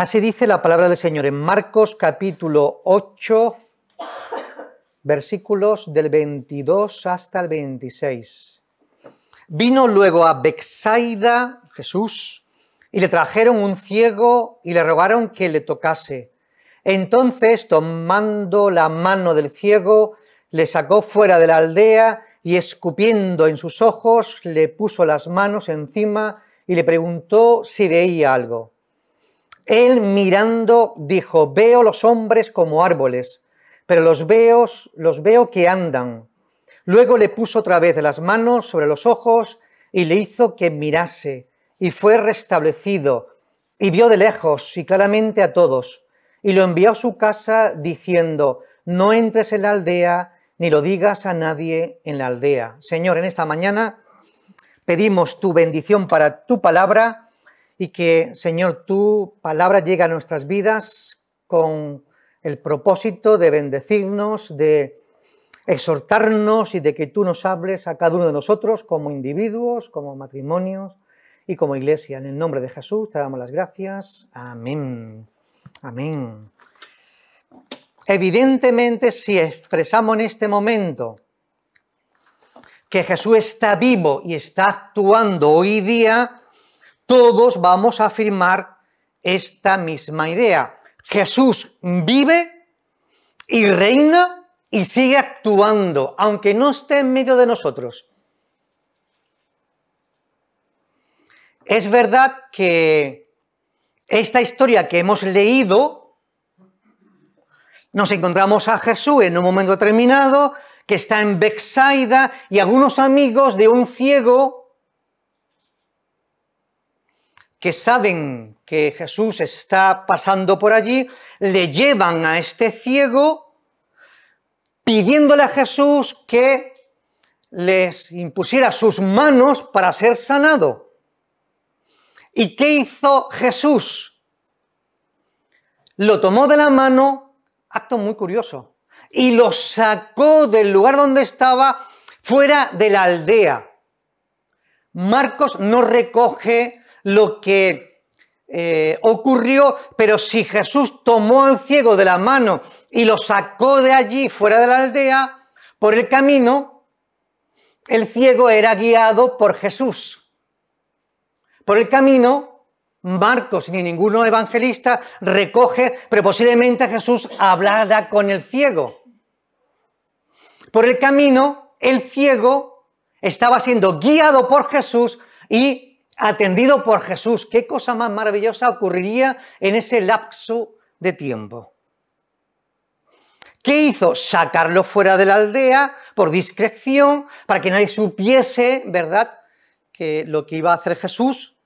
Así dice la palabra del Señor en Marcos capítulo 8, versículos del 22 hasta el 26. Vino luego a Bexaida Jesús y le trajeron un ciego y le rogaron que le tocase. Entonces, tomando la mano del ciego, le sacó fuera de la aldea y escupiendo en sus ojos, le puso las manos encima y le preguntó si veía algo. Él mirando dijo, veo los hombres como árboles, pero los veo, los veo que andan. Luego le puso otra vez las manos sobre los ojos y le hizo que mirase, y fue restablecido, y vio de lejos y claramente a todos, y lo envió a su casa diciendo, no entres en la aldea, ni lo digas a nadie en la aldea. Señor, en esta mañana pedimos tu bendición para tu palabra y que, Señor, tu palabra llega a nuestras vidas con el propósito de bendecirnos, de exhortarnos y de que tú nos hables a cada uno de nosotros como individuos, como matrimonios y como iglesia. En el nombre de Jesús te damos las gracias. Amén. Amén. Evidentemente, si expresamos en este momento que Jesús está vivo y está actuando hoy día, todos vamos a afirmar esta misma idea. Jesús vive y reina y sigue actuando, aunque no esté en medio de nosotros. Es verdad que esta historia que hemos leído, nos encontramos a Jesús en un momento determinado, que está en Bexaida, y algunos amigos de un ciego que saben que Jesús está pasando por allí, le llevan a este ciego pidiéndole a Jesús que les impusiera sus manos para ser sanado. ¿Y qué hizo Jesús? Lo tomó de la mano, acto muy curioso, y lo sacó del lugar donde estaba fuera de la aldea. Marcos no recoge lo que eh, ocurrió, pero si Jesús tomó al ciego de la mano y lo sacó de allí, fuera de la aldea, por el camino, el ciego era guiado por Jesús. Por el camino, Marcos ni ninguno evangelista recoge, pero posiblemente Jesús hablara con el ciego. Por el camino, el ciego estaba siendo guiado por Jesús y atendido por Jesús. ¿Qué cosa más maravillosa ocurriría en ese lapso de tiempo? ¿Qué hizo? Sacarlo fuera de la aldea por discreción, para que nadie supiese, ¿verdad?, que lo que iba a hacer Jesús,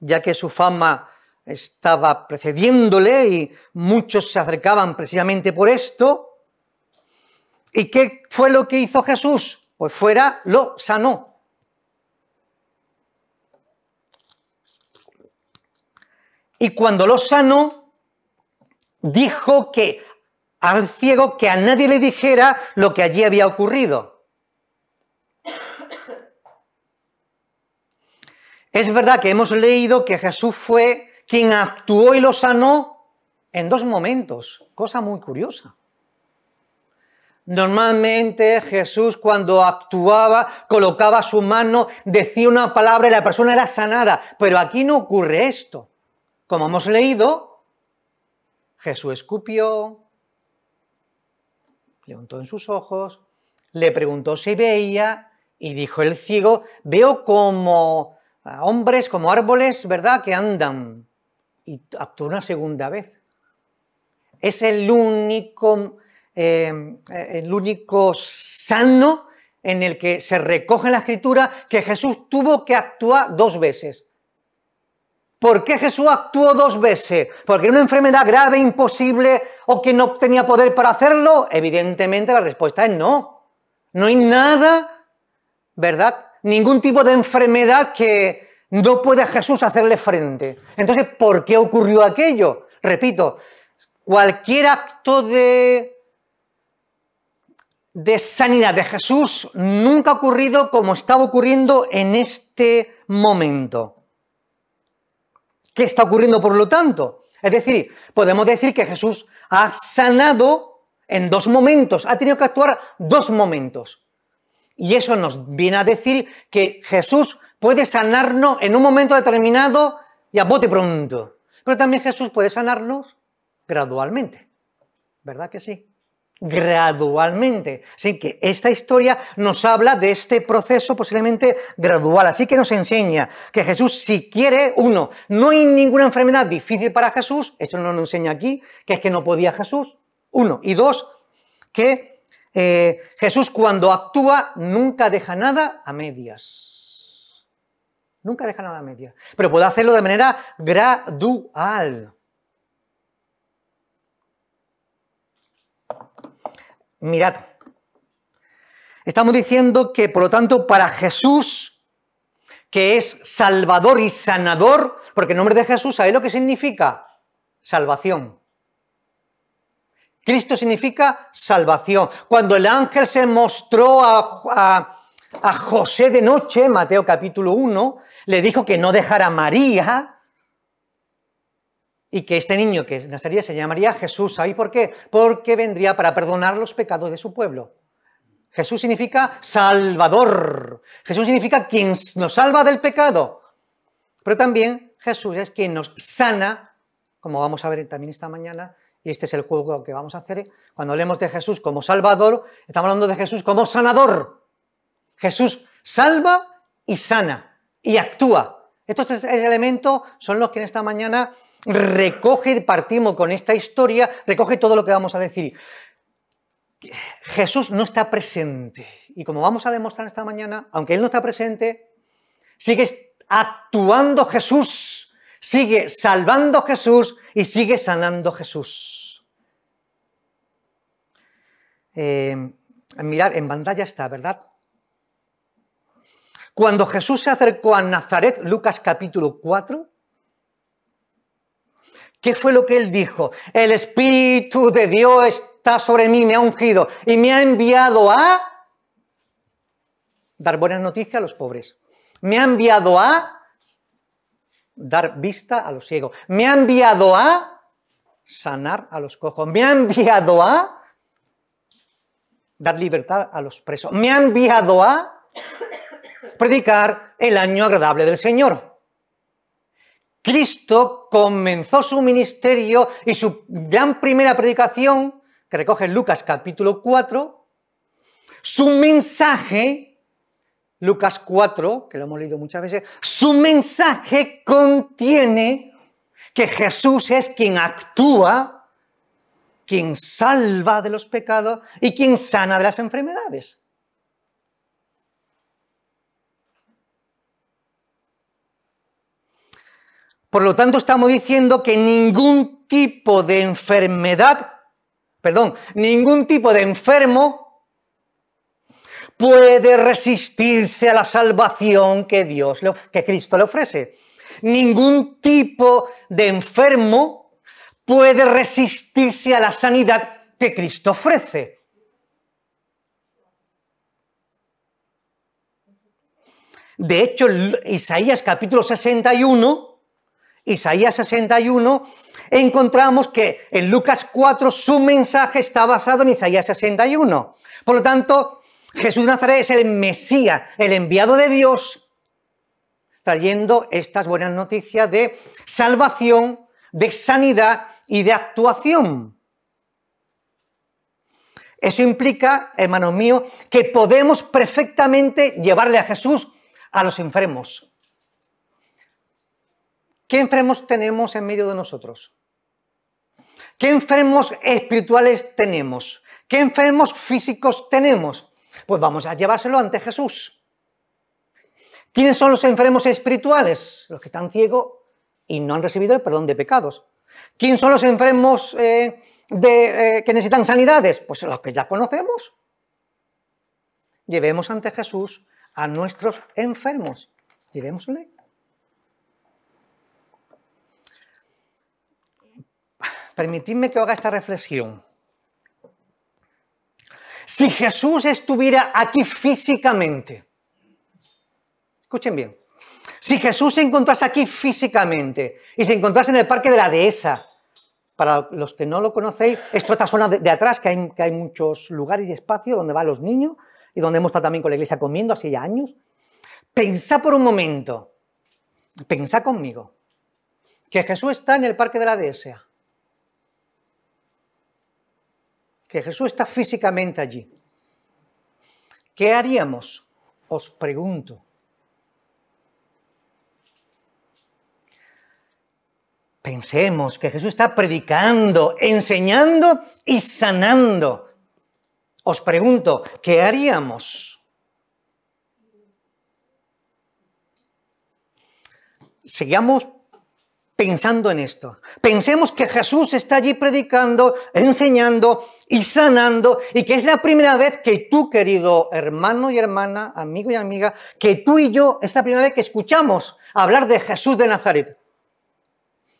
ya que su fama estaba precediéndole y muchos se acercaban precisamente por esto. ¿Y qué fue lo que hizo Jesús? Pues fuera, lo sanó. Y cuando lo sanó, dijo que al ciego que a nadie le dijera lo que allí había ocurrido. Es verdad que hemos leído que Jesús fue quien actuó y lo sanó en dos momentos, cosa muy curiosa. Normalmente Jesús cuando actuaba, colocaba su mano, decía una palabra y la persona era sanada, pero aquí no ocurre esto. Como hemos leído, Jesús escupió, le untó en sus ojos, le preguntó si veía y dijo el ciego, veo como hombres, como árboles, ¿verdad?, que andan. Y actuó una segunda vez. Es el único, em, el único sano en el que se recoge la escritura que Jesús tuvo que actuar dos veces. ¿Por qué Jesús actuó dos veces? ¿Porque era una enfermedad grave, imposible o que no tenía poder para hacerlo? Evidentemente la respuesta es no. No hay nada, ¿verdad? Ningún tipo de enfermedad que no pueda Jesús hacerle frente. Entonces, ¿por qué ocurrió aquello? Repito, cualquier acto de, de sanidad de Jesús nunca ha ocurrido como estaba ocurriendo en este momento. ¿Qué está ocurriendo por lo tanto? Es decir, podemos decir que Jesús ha sanado en dos momentos, ha tenido que actuar dos momentos. Y eso nos viene a decir que Jesús puede sanarnos en un momento determinado y a bote pronto. Pero también Jesús puede sanarnos gradualmente. ¿Verdad que sí? gradualmente. Así que esta historia nos habla de este proceso posiblemente gradual. Así que nos enseña que Jesús, si quiere, uno, no hay ninguna enfermedad difícil para Jesús, esto no nos enseña aquí, que es que no podía Jesús, uno. Y dos, que eh, Jesús cuando actúa nunca deja nada a medias. Nunca deja nada a medias. Pero puede hacerlo de manera gradual. mirad. Estamos diciendo que, por lo tanto, para Jesús, que es Salvador y Sanador, porque el nombre de Jesús, ¿sabéis lo que significa? Salvación. Cristo significa salvación. Cuando el ángel se mostró a, a José de noche, Mateo capítulo 1, le dijo que no dejara a María, y que este niño que nacería se llamaría Jesús. ¿Ahí por qué? Porque vendría para perdonar los pecados de su pueblo. Jesús significa salvador. Jesús significa quien nos salva del pecado. Pero también Jesús es quien nos sana, como vamos a ver también esta mañana, y este es el juego que vamos a hacer. ¿eh? Cuando hablemos de Jesús como salvador, estamos hablando de Jesús como sanador. Jesús salva y sana y actúa. Estos tres elementos son los que en esta mañana recoge, partimos con esta historia, recoge todo lo que vamos a decir. Jesús no está presente. Y como vamos a demostrar esta mañana, aunque Él no está presente, sigue actuando Jesús, sigue salvando Jesús y sigue sanando Jesús. Eh, mirad, en pantalla está, ¿verdad? Cuando Jesús se acercó a Nazaret, Lucas capítulo 4, ¿Qué fue lo que él dijo? El Espíritu de Dios está sobre mí, me ha ungido y me ha enviado a dar buenas noticias a los pobres. Me ha enviado a dar vista a los ciegos. Me ha enviado a sanar a los cojos. Me ha enviado a dar libertad a los presos. Me ha enviado a predicar el año agradable del Señor. Cristo comenzó su ministerio y su gran primera predicación, que recoge Lucas capítulo 4, su mensaje, Lucas 4, que lo hemos leído muchas veces, su mensaje contiene que Jesús es quien actúa, quien salva de los pecados y quien sana de las enfermedades. Por lo tanto, estamos diciendo que ningún tipo de enfermedad, perdón, ningún tipo de enfermo puede resistirse a la salvación que Dios, que Cristo le ofrece. Ningún tipo de enfermo puede resistirse a la sanidad que Cristo ofrece. De hecho, Isaías capítulo 61 Isaías 61, encontramos que en Lucas 4 su mensaje está basado en Isaías 61. Por lo tanto, Jesús de Nazaret es el Mesías, el enviado de Dios, trayendo estas buenas noticias de salvación, de sanidad y de actuación. Eso implica, hermanos míos, que podemos perfectamente llevarle a Jesús a los enfermos, ¿Qué enfermos tenemos en medio de nosotros? ¿Qué enfermos espirituales tenemos? ¿Qué enfermos físicos tenemos? Pues vamos a llevárselo ante Jesús. ¿Quiénes son los enfermos espirituales? Los que están ciegos y no han recibido el perdón de pecados. ¿Quiénes son los enfermos eh, de, eh, que necesitan sanidades? Pues los que ya conocemos. Llevemos ante Jesús a nuestros enfermos. Llevémosle Permitidme que haga esta reflexión. Si Jesús estuviera aquí físicamente, escuchen bien, si Jesús se encontrase aquí físicamente y se encontrase en el Parque de la Dehesa, para los que no lo conocéis, esto esta zona de, atrás, que hay, que hay, muchos lugares y espacios donde van los niños y donde hemos estado también con la iglesia comiendo hace ya años. Pensad por un momento, pensad conmigo, que Jesús está en el Parque de la Dehesa que Jesús está físicamente allí. ¿Qué haríamos? Os pregunto. Pensemos que Jesús está predicando, enseñando y sanando. Os pregunto, ¿qué haríamos? Sigamos pensando en esto. Pensemos que Jesús está allí predicando, enseñando y sanando y que es la primera vez que tú, querido hermano y hermana, amigo y amiga, que tú y yo es la primera vez que escuchamos hablar de Jesús de Nazaret.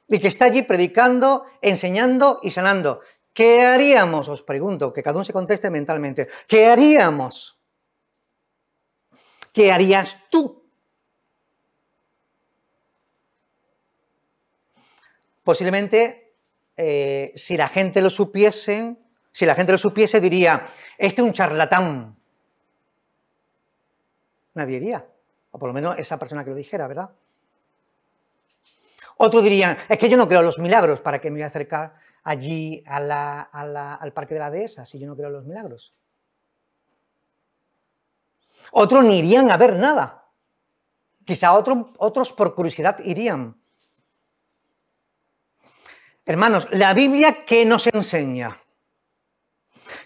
Y que está allí predicando, enseñando y sanando. ¿Qué haríamos? Os pregunto, que cada uno se conteste mentalmente. ¿Qué haríamos? ¿Qué harías posiblemente eh, si la gente lo supiese, si la gente lo supiese diría, este es un charlatán. Nadie diría, o por lo menos esa persona que lo dijera, ¿verdad? Otros dirían, es que yo no creo en los milagros, ¿para qué me voy a acercar allí al parque de la dehesa si yo no creo en los milagros? Otros ni irían a ver nada. Quizá otros por curiosidad irían. Hermanos, la Biblia que nos enseña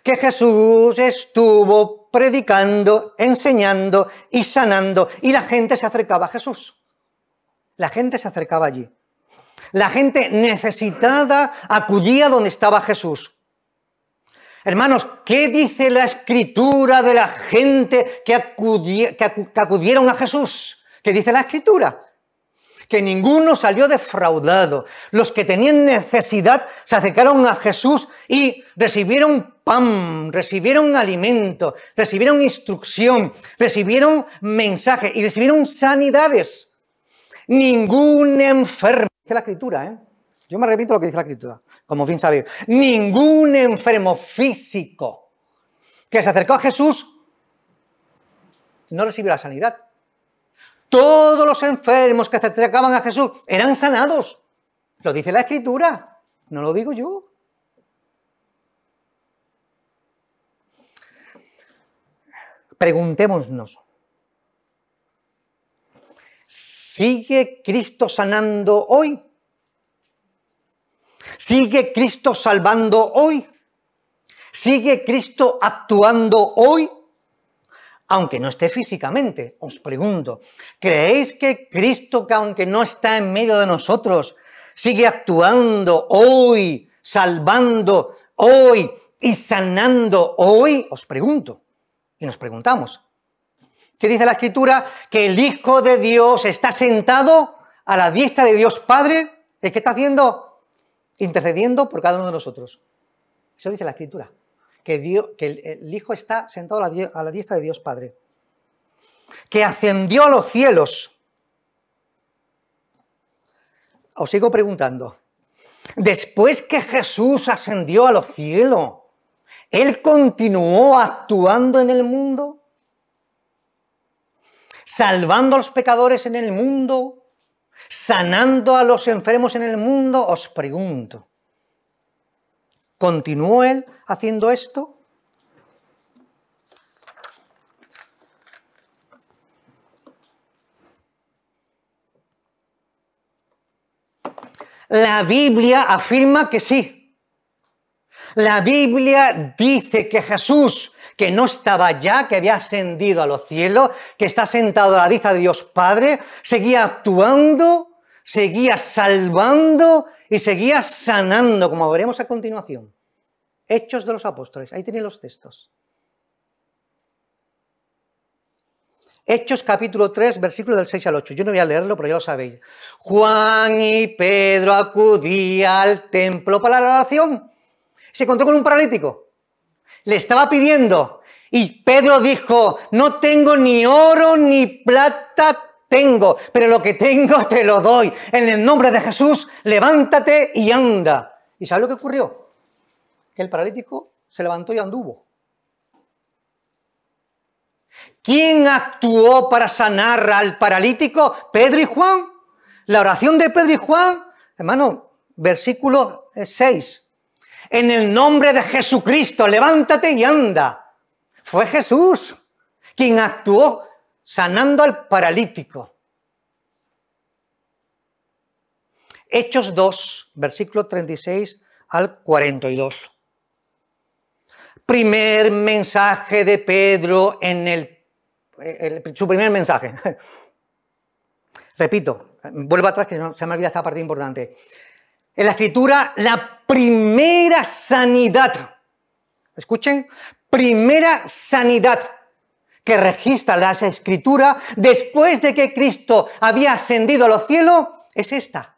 que Jesús estuvo predicando, enseñando y sanando y la gente se acercaba a Jesús. La gente se acercaba allí. La gente necesitada acudía donde estaba Jesús. Hermanos, ¿qué dice la escritura de la gente que, acudieron a Jesús? ¿Qué dice la escritura? que ninguno salió defraudado. Los que tenían necesidad se acercaron a Jesús y recibieron pan, recibieron alimento, recibieron instrucción, recibieron mensaje y recibieron sanidades. Ningún enfermo, dice la escritura, ¿eh? Yo me repito lo que dice la escritura, como bien sabéis. Ningún enfermo físico que se acercó a Jesús no recibió la sanidad. Todos los enfermos que se acercaban a Jesús eran sanados. Lo dice la Escritura, no lo digo yo. Preguntémonos, ¿sigue Cristo sanando hoy? ¿Sigue Cristo salvando hoy? ¿Sigue Cristo actuando hoy? aunque no esté físicamente. Os pregunto, ¿creéis que Cristo, que aunque no está en medio de nosotros, sigue actuando hoy, salvando hoy y sanando hoy? Os pregunto. Y nos preguntamos, ¿qué dice la Escritura? Que el Hijo de Dios está sentado a la diestra de Dios Padre. ¿Y qué está haciendo? Intercediendo por cada uno de nosotros. Eso dice la Escritura que, el, Hijo está sentado a la, a diestra de Dios Padre, que ascendió a los cielos. Os sigo preguntando. Después que Jesús ascendió a los cielos, ¿Él continuó actuando en el mundo? ¿Salvando a los pecadores en el mundo? ¿Sanando a los enfermos en el mundo? Os pregunto. ¿Continuó Él haciendo esto, La Biblia afirma que sí. La Biblia dice que Jesús, que no estaba ya, que había ascendido a los cielos, que está sentado a la diza de Dios Padre, seguía actuando, seguía salvando y seguía sanando, como veremos a continuación. Hechos de los Apóstoles, ahí tienen los textos. Hechos capítulo 3, versículo del 6 al 8. Yo no voy a leerlo, pero ya lo sabéis. Juan y Pedro acudían al templo para la oración. Se encontró con un paralítico. Le estaba pidiendo. Y Pedro dijo, no tengo ni oro ni plata tengo, pero lo que tengo te lo doy. En el nombre de Jesús, levántate y anda. ¿Y sabes lo que ocurrió? el paralítico se levantó y anduvo. ¿Quién actuó para sanar al paralítico? Pedro y Juan. La oración de Pedro y Juan, hermano, versículo 6. En el nombre de Jesucristo, levántate y anda. Fue Jesús quien actuó sanando al paralítico. Hechos 2, versículo 36 al 42 primer mensaje de Pedro en el, su primer mensaje. Repito, vuelvo atrás que se me olvida esta parte importante. En la escritura, la primera sanidad, escuchen, primera sanidad que registra la escritura después de que Cristo había ascendido a los cielos es esta.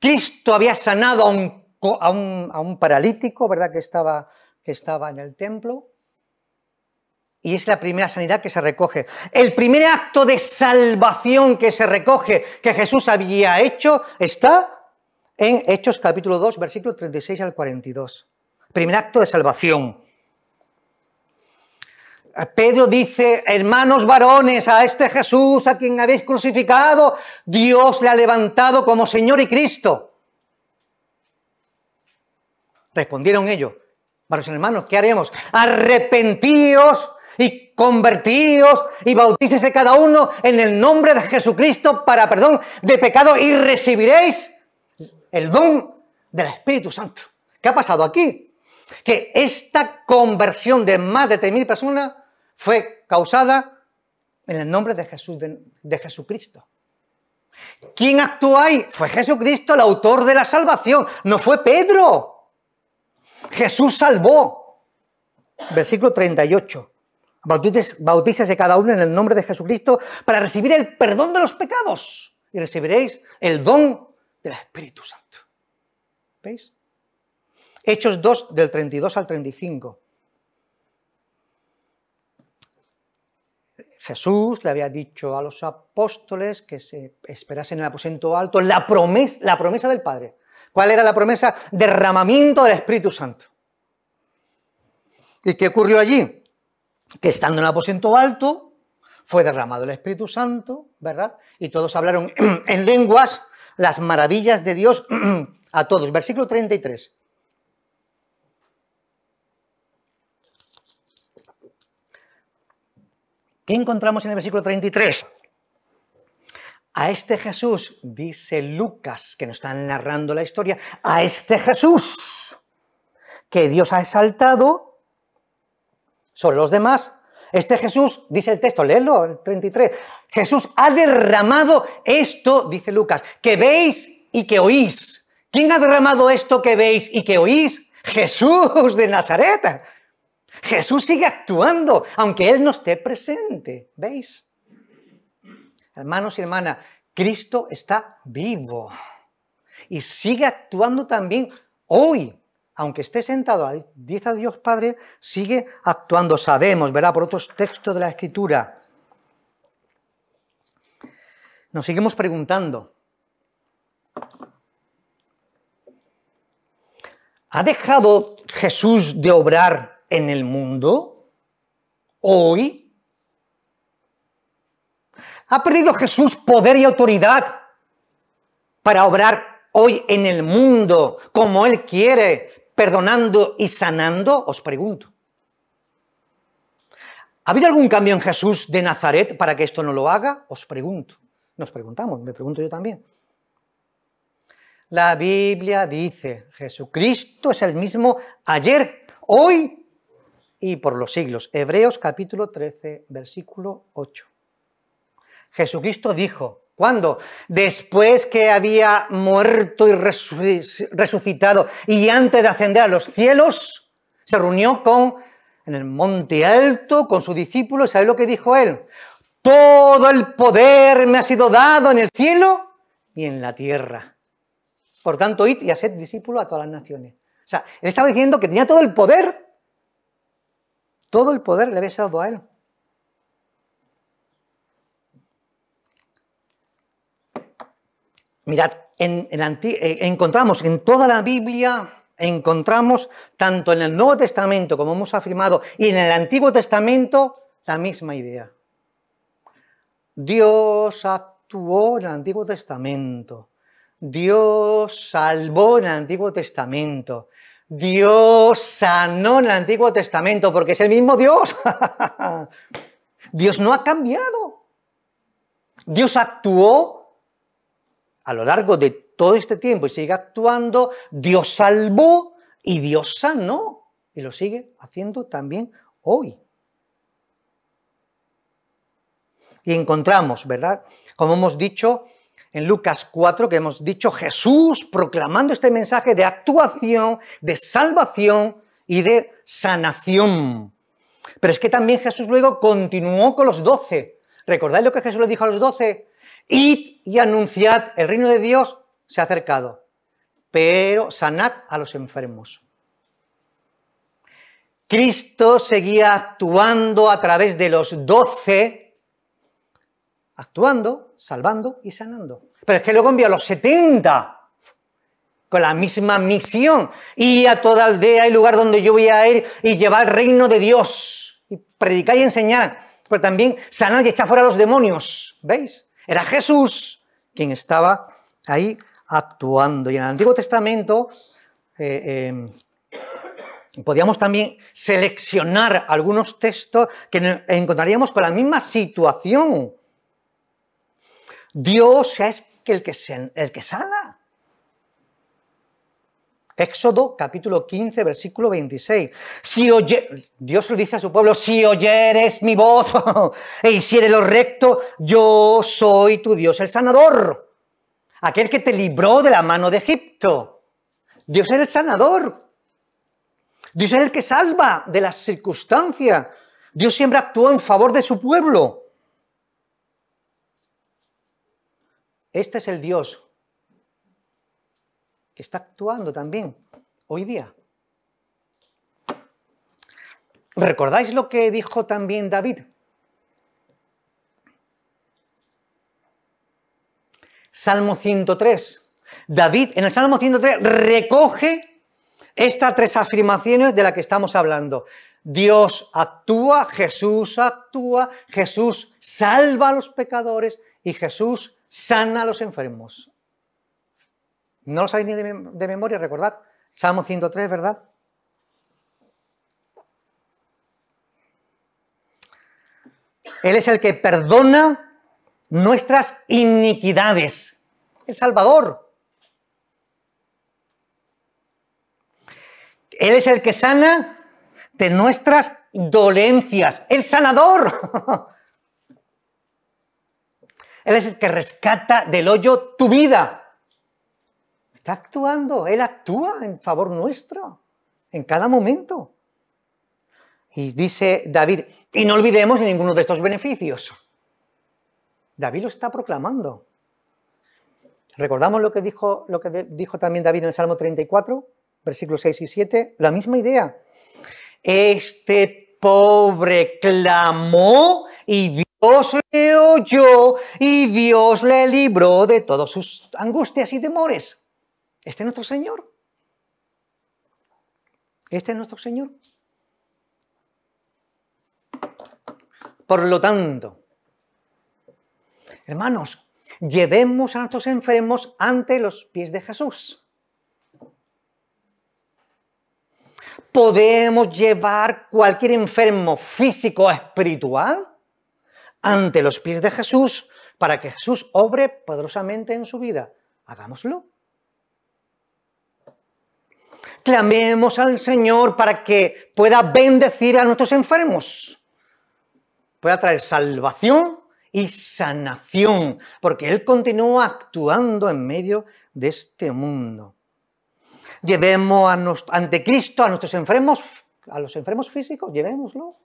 Cristo había sanado a un, paralítico, ¿verdad? Que estaba, que estaba en el templo. Y es la primera sanidad que se recoge. El primer acto de salvación que se recoge, que Jesús había hecho, está en Hechos capítulo 2, versículo 36 al 42. Primer acto de salvación. Pedro dice, hermanos varones, a este Jesús a quien habéis crucificado, Dios le ha levantado como Señor y Cristo. Respondieron ellos, varones hermanos, ¿qué haremos? Arrepentíos y convertidos y bautícese cada uno en el nombre de Jesucristo para perdón de pecado y recibiréis el don del Espíritu Santo. ¿Qué ha pasado aquí? Que esta conversión de más de 3.000 personas fue causada en el nombre de, Jesús, de, Jesucristo. ¿Quién actuó ahí? Fue Jesucristo, el autor de la salvación, no fue Pedro. Jesús salvó. Versículo 38. Bautícese cada uno en el nombre de Jesucristo para recibir el perdón de los pecados y recibiréis el don del Espíritu Santo. ¿Veis? Hechos 2 del 32 al 35. Jesús le había dicho a los apóstoles que se esperasen en el aposento alto la promesa, la promesa del Padre. ¿Cuál era la promesa? Derramamiento del Espíritu Santo. ¿Y qué ocurrió allí? Que estando en el aposento alto, fue derramado el Espíritu Santo, ¿verdad? Y todos hablaron en lenguas las maravillas de Dios a todos. Versículo 33. ¿Qué encontramos en el versículo 33? A este Jesús, dice Lucas, que nos está narrando la historia, a este Jesús que Dios ha exaltado, son los demás. Este Jesús, dice el texto, léelo, el 33, Jesús ha derramado esto, dice Lucas, que veis y que oís. ¿Quién ha derramado esto que veis y que oís? Jesús de Nazaret. Jesús sigue actuando, aunque Él no esté presente. ¿Veis? Hermanos y hermanas, Cristo está vivo y sigue actuando también hoy. Aunque esté sentado a la diestra de Dios Padre, sigue actuando. Sabemos, ¿verdad? Por otros textos de la Escritura. Nos seguimos preguntando. ¿Ha dejado Jesús de obrar en el mundo hoy? ¿Ha perdido Jesús poder y autoridad para obrar hoy en el mundo como Él quiere, perdonando y sanando? Os pregunto. ¿Ha habido algún cambio en Jesús de Nazaret para que esto no lo haga? Os pregunto. Nos preguntamos, me pregunto yo también. La Biblia dice, Jesucristo es el mismo ayer, hoy y por los siglos. Hebreos capítulo 13, versículo 8. Jesucristo dijo, ¿cuándo? Después que había muerto y resucitado y antes de ascender a los cielos, se reunió con en el monte alto con sus discípulos, sabe lo que dijo él? Todo el poder me ha sido dado en el cielo y en la tierra. Por tanto, id y haced discípulo a todas las naciones. O sea, él estaba diciendo que tenía todo el poder todo el poder le había dado a él. Mirad, eh, encontramos en toda la Biblia encontramos tanto en el Nuevo Testamento, como hemos afirmado, y en el Antiguo Testamento, la misma idea. Dios actuó en el Antiguo Testamento. Dios salvó en el Antiguo Testamento. Dios sanó en el Antiguo Testamento, porque es el mismo Dios. Dios no ha cambiado. Dios actuó a lo largo de todo este tiempo y sigue actuando. Dios salvó y Dios sanó. Y lo sigue haciendo también hoy. Y encontramos, ¿verdad? Como hemos dicho, en Lucas 4 que hemos dicho, Jesús proclamando este mensaje de actuación, de salvación y de sanación. Pero es que también Jesús luego continuó con los doce. ¿Recordáis lo que Jesús le dijo a los doce? Id y anunciad, el reino de Dios se ha acercado, pero sanad a los enfermos. Cristo seguía actuando a través de los doce actuando, salvando y sanando. Pero es que luego envió a los 70 con la misma misión, y a toda aldea y lugar donde yo voy a ir y llevar el reino de Dios, y predicar y enseñar, pero también sanar y echar fuera a los demonios, ¿veis? Era Jesús quien estaba ahí actuando. Y en el Antiguo Testamento eh, eh, podíamos también seleccionar algunos textos que encontraríamos con la misma situación Dios es el que, el que sana. Éxodo capítulo 15, versículo 26. Si Dios le dice a su pueblo, si oyeres mi voz e hicieres lo recto, yo soy tu Dios el sanador. Aquel que te libró de la mano de Egipto. Dios es el sanador. Dios es el que salva de las circunstancias. Dios siempre actuó en favor de su pueblo. Este es el Dios que está actuando también hoy día. ¿Recordáis lo que dijo también David? Salmo 103. David en el Salmo 103 recoge estas tres afirmaciones de las que estamos hablando. Dios actúa, Jesús actúa, Jesús salva a los pecadores y Jesús sana a los enfermos. No lo sabéis ni de, memoria, recordad. Salmo 103, ¿verdad? Él es el que perdona nuestras iniquidades. El Salvador. Él es el que sana de nuestras dolencias. El sanador. Él es el que rescata del hoyo tu vida. Está actuando, Él actúa en favor nuestro, en cada momento. Y dice David, y no olvidemos ninguno de estos beneficios. David lo está proclamando. ¿Recordamos lo que dijo, lo que dijo también David en el Salmo 34, versículos 6 y 7? La misma idea. Este pobre clamó y Dios le oyó y Dios le libró de todas sus angustias y temores. Este es nuestro Señor. Este es nuestro Señor. Por lo tanto, hermanos, llevemos a nuestros enfermos ante los pies de Jesús. Podemos llevar cualquier enfermo físico o espiritual ante los pies de Jesús para que Jesús obre poderosamente en su vida. Hagámoslo. Clamemos al Señor para que pueda bendecir a nuestros enfermos, pueda traer salvación y sanación, porque Él continúa actuando en medio de este mundo. Llevemos a ante Cristo a nuestros enfermos, a los enfermos físicos, llevémoslo,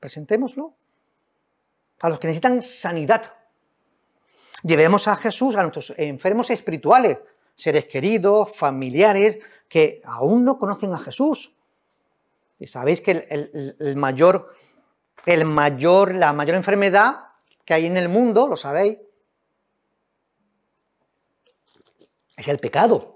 presentémoslo a los que necesitan sanidad. Llevemos a Jesús a nuestros enfermos espirituales, seres queridos, familiares, que aún no conocen a Jesús. Y sabéis que el, mayor, la mayor enfermedad que hay en el mundo, lo sabéis, es el pecado.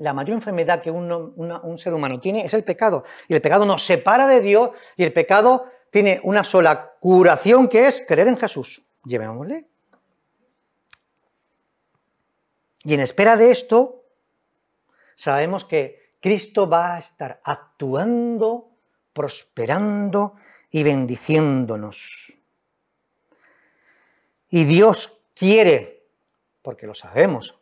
La mayor enfermedad que un ser humano tiene es el pecado. Y el pecado nos separa de Dios y el pecado tiene una sola curación que es creer en Jesús. Llevémosle. Y en espera de esto, sabemos que Cristo va a estar actuando, prosperando y bendiciéndonos. Y Dios quiere, porque lo sabemos,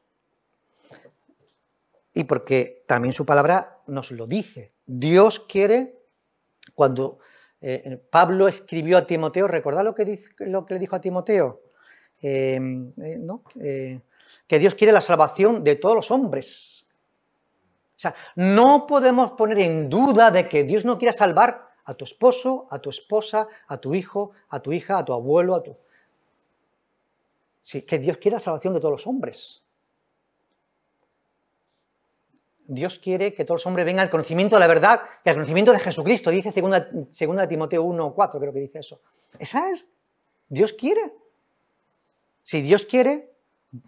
y porque también su palabra nos lo dice, Dios quiere cuando eh, Pablo escribió a Timoteo, ¿recordad lo que, lo que le dijo a Timoteo? Eh, eh, ¿no? que Dios quiere la salvación de todos los hombres. O sea, no podemos poner en duda de que Dios no quiera salvar a tu esposo, a tu esposa, a tu hijo, a tu hija, a tu abuelo, a tu... Sí, que Dios quiere la salvación de todos los hombres. Dios quiere que todos los hombres vengan al conocimiento de la verdad, que al conocimiento de Jesucristo, dice 2 Timoteo 1, 4, creo que dice eso. Esa es, Dios quiere. Si Dios quiere,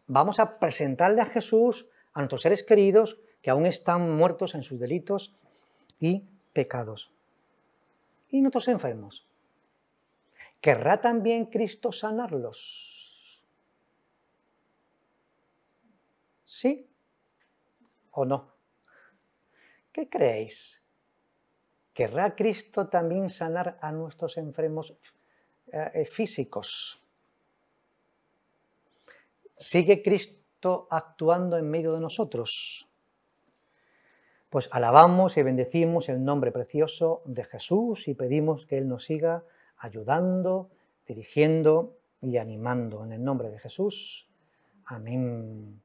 vamos a presentarle a Jesús, a nuestros seres queridos, que aún están muertos en sus delitos y pecados. Y nuestros enfermos. ¿Querrá también Cristo sanarlos? ¿Sí o no? ¿Qué creéis? ¿Querrá Cristo también sanar a nuestros enfermos eh, eh, físicos? ¿Sigue Cristo actuando en medio de nosotros? Pues alabamos y bendecimos el nombre precioso de Jesús y pedimos que Él nos siga ayudando, dirigiendo y animando. En el nombre de Jesús. Amén.